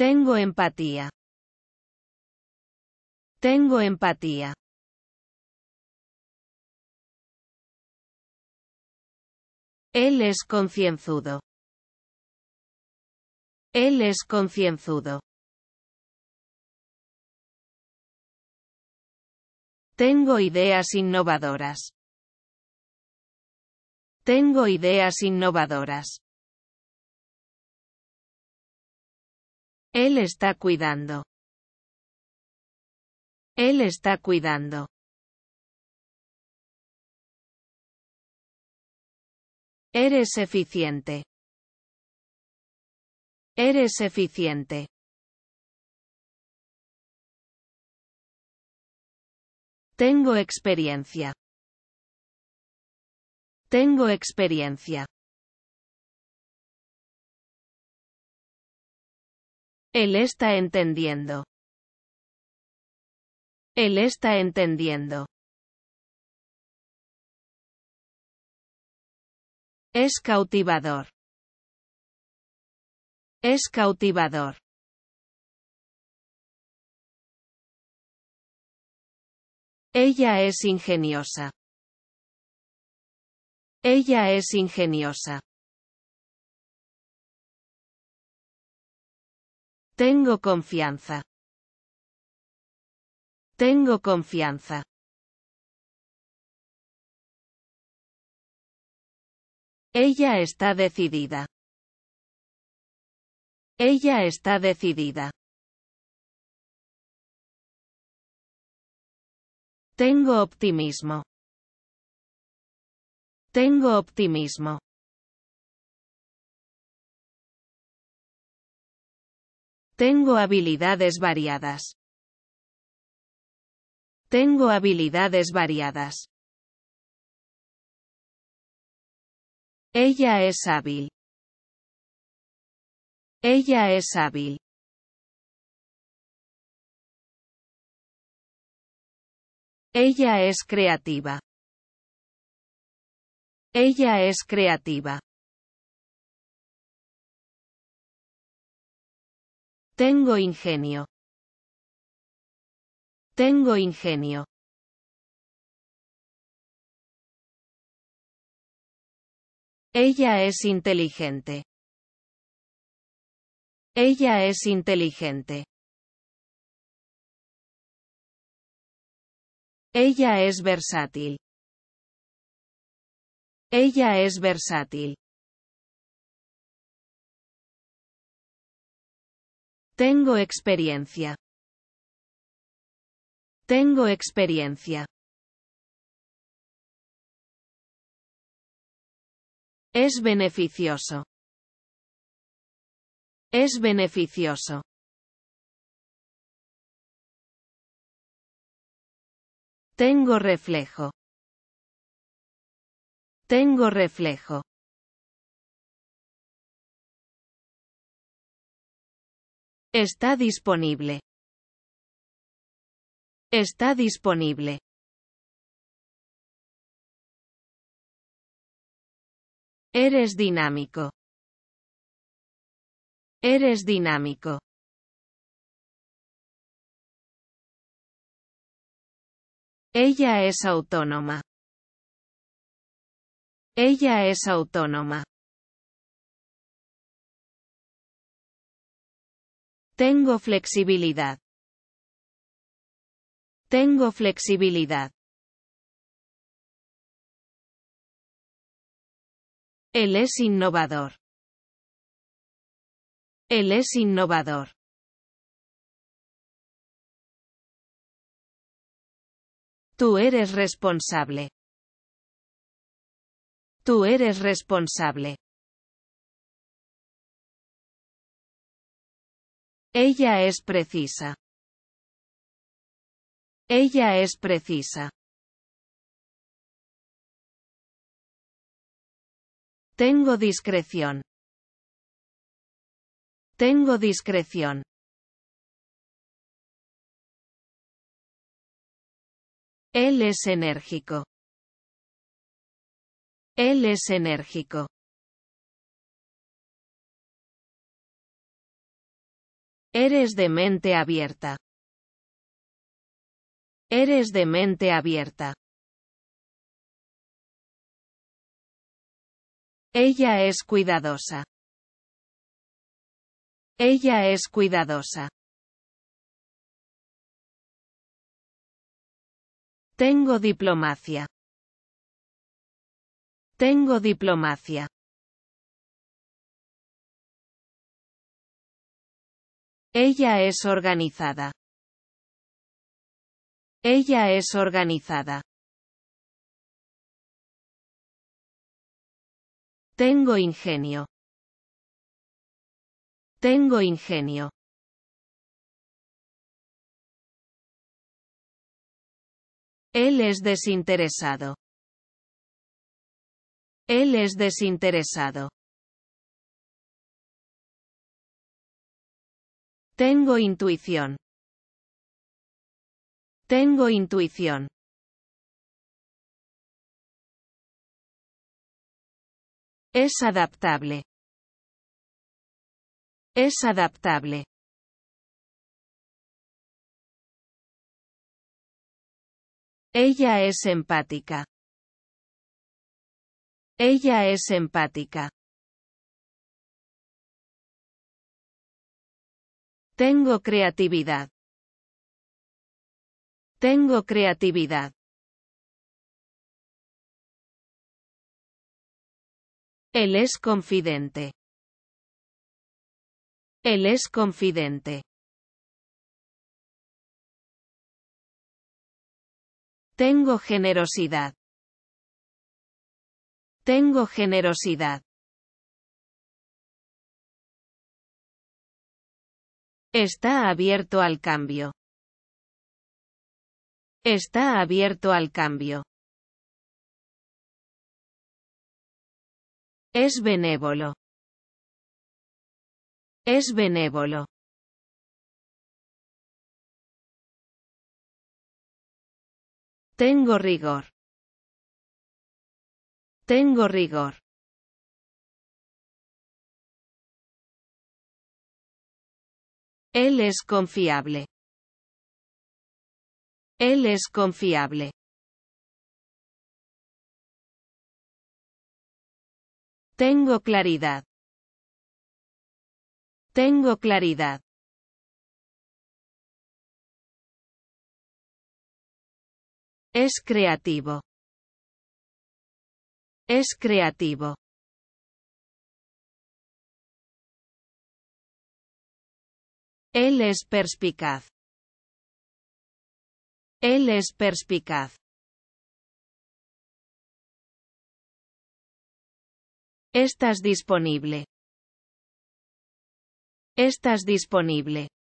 Tengo empatía. Tengo empatía. Él es concienzudo. Él es concienzudo. Tengo ideas innovadoras. Tengo ideas innovadoras. Él está cuidando. Él está cuidando. Eres eficiente. Eres eficiente. Tengo experiencia. Tengo experiencia. Él está entendiendo. Él está entendiendo. Es cautivador. Es cautivador. Ella es ingeniosa. Ella es ingeniosa. Tengo confianza. Tengo confianza. Ella está decidida. Ella está decidida. Tengo optimismo. Tengo optimismo. Tengo habilidades variadas. Tengo habilidades variadas. Ella es hábil. Ella es hábil. Ella es creativa. Ella es creativa. Tengo ingenio. Tengo ingenio. Ella es inteligente. Ella es inteligente. Ella es versátil. Ella es versátil. Tengo experiencia. Tengo experiencia. Es beneficioso. Es beneficioso. Tengo reflejo. Tengo reflejo. Está disponible. Está disponible. Eres dinámico. Eres dinámico. Ella es autónoma. Ella es autónoma. Tengo flexibilidad. Tengo flexibilidad. Él es innovador. Él es innovador. Tú eres responsable. Tú eres responsable. Ella es precisa. Ella es precisa. Tengo discreción. Tengo discreción. Él es enérgico. Él es enérgico. Eres de mente abierta. Eres de mente abierta. Ella es cuidadosa. Ella es cuidadosa. Tengo diplomacia. Tengo diplomacia. Ella es organizada. Ella es organizada. Tengo ingenio. Tengo ingenio. Él es desinteresado. Él es desinteresado. Tengo intuición. Tengo intuición. Es adaptable. Es adaptable. Ella es empática. Ella es empática. Tengo creatividad. Tengo creatividad. Él es confidente. Él es confidente. Tengo generosidad. Tengo generosidad. Está abierto al cambio. Está abierto al cambio. Es benévolo. Es benévolo. Tengo rigor. Tengo rigor. Él es confiable. Él es confiable. Tengo claridad. Tengo claridad. Es creativo. Es creativo. Él es perspicaz. Él es perspicaz. Estás disponible. Estás disponible.